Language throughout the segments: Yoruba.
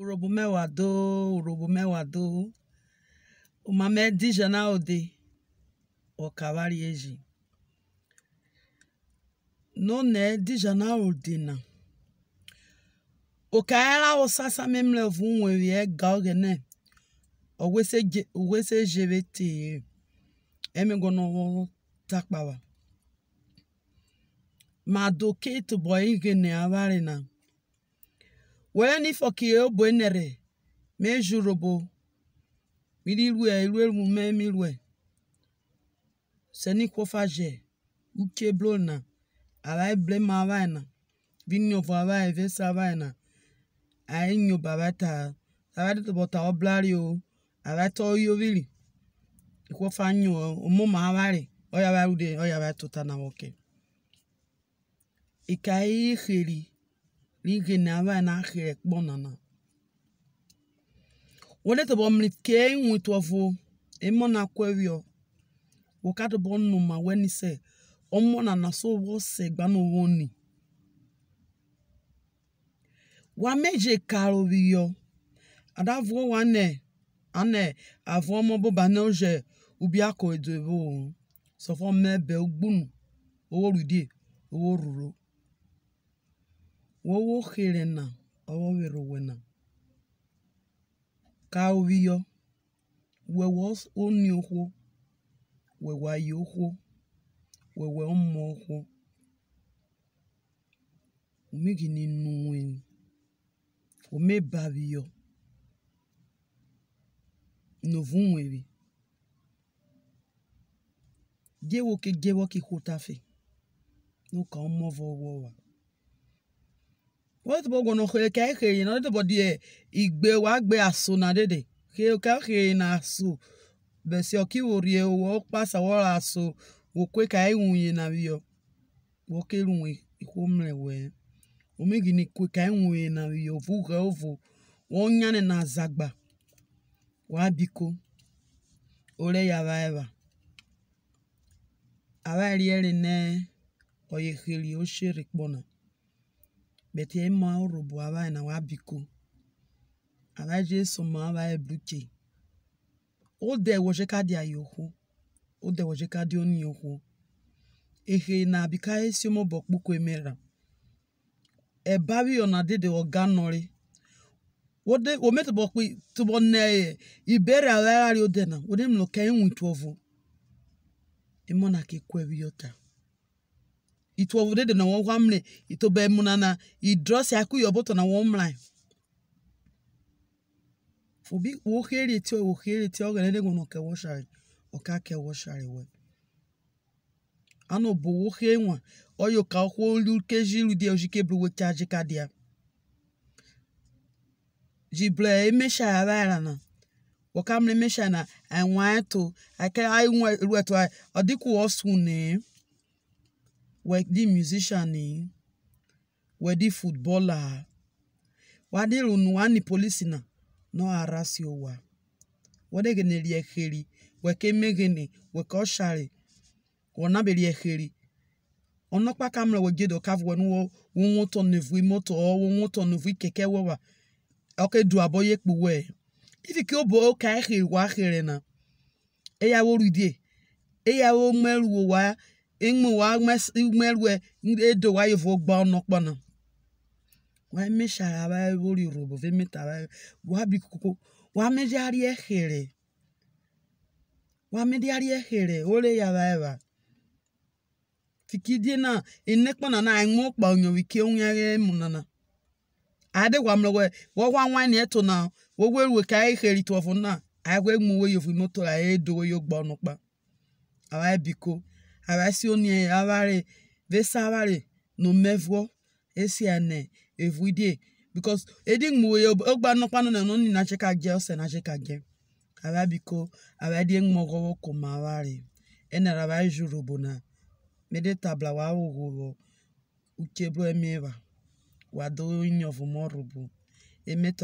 urobo mẹ́wàá dó urobo mẹ́wàá dó umame dija na ode ọkawari eji none dija na ode na okaela osasa memle vu nwere ga oge ne owese jere teye emego n'ọrụ takpawa ma doke tụbọ ihe na awarị na wee n'ifọkie obo enere mejurobo mirirue iruerume mirue senikwofaje ukeblona avai blema avaina vinyovo avai vesa avaina ainyoba avaita avaitobota oblario avaita oyovili ikwofanyo omoma avari oyavairude oyavaitota navoke ikaikheri n'igenava na axɛ kpɔ na wo le tobɔ mli ke ŋuitɔvo emɔ na kɔe wiɔ wo ka tobɔ noma wɛni sɛ ɔmɔ nana so wɔ sɛ gbanu wo ni wa meje karo wiɔ adavɔ wa nɛ anɛ avɔ mɔ boba nɛ ɔzɛ ubi akɔ edo evo o sɔfɔ mɛ bɛ gbunu owó rudi owó ruro. na, wowoxlẽna owowerowena kaoviyo wewonioxo wewayoxo weweomoxo omigininuen omebaviyo novumuevi diewoke diewoki xotafe wa wet bo gono xe kai xe yina de bo die igbe wa gbe aso na dede xe kai xe na aso besi oki wo rie wo pasa wo la aso wo kwe kai un yina bio wo ke lunwe iko mle we omegi ni kwe kai un yina bio vu ge ovo wo nyane na zagba wa biko ole ya va eva ava eri eri ne oye xeli o shere kpona betie maoro bwabaya na wabiko abajesu mabaye bruke ode wojeka dia yohu ode wojeka dia oni yohu ehe na abika esi mo bokpuko emera ebawi ona dede oganori wode womete bokpi tubo neye ibere awara ri odena wode mlo kenwu tuovu imona ke kwewi yota itu ovododo na wão wamle itu be munana idrosi aku yoboto na wão mlai obi wo here ti wo here ti ogere ne gono ke wo shari o ka ke wo shari we ano bo wo he nwa oyo ka wo lu ke jiru de o jike bru wo charge ka dia jible emesha emesia na wakamle mesha na anwa to aka ai nwa rueto odiku osu ne wedding musician ne wedding footballer wadde lunu wani polisi na no arasi owa wadegene lieheri wekemegene wekoshari wonabe lieheri onokpa kamra wegedo kavu wenu wonwoto nevui moto o wonwoto nevui keke wewa oke du aboye kpuwe ifi ki obo ka eheri wa aheri na eyawo rudie eyawo mmeru owa ingmu wa umelwe edo wa yevu gba ọnụ kpona wa mi shara ba robo ve meta wa bi wa me ehere wa me ehere ole ya ba ba fikidie na ene kpona na ingmu kpa onyo wiki onyo ye munana ade wa mlowe wo wa wani eto na wo weru ka kpa awa biko avasi oni avare vesavare no mevuo esiane evuide because edin mu ye ogba nokpa no no ni na chika je ose na chika je ava biko ava di ngmogowo koma avare enara ava juru bona mede tabla wa ogoro uchebro emeva wado inyovu morubu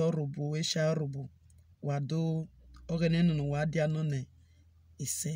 orubu esha orubu wado ogene ise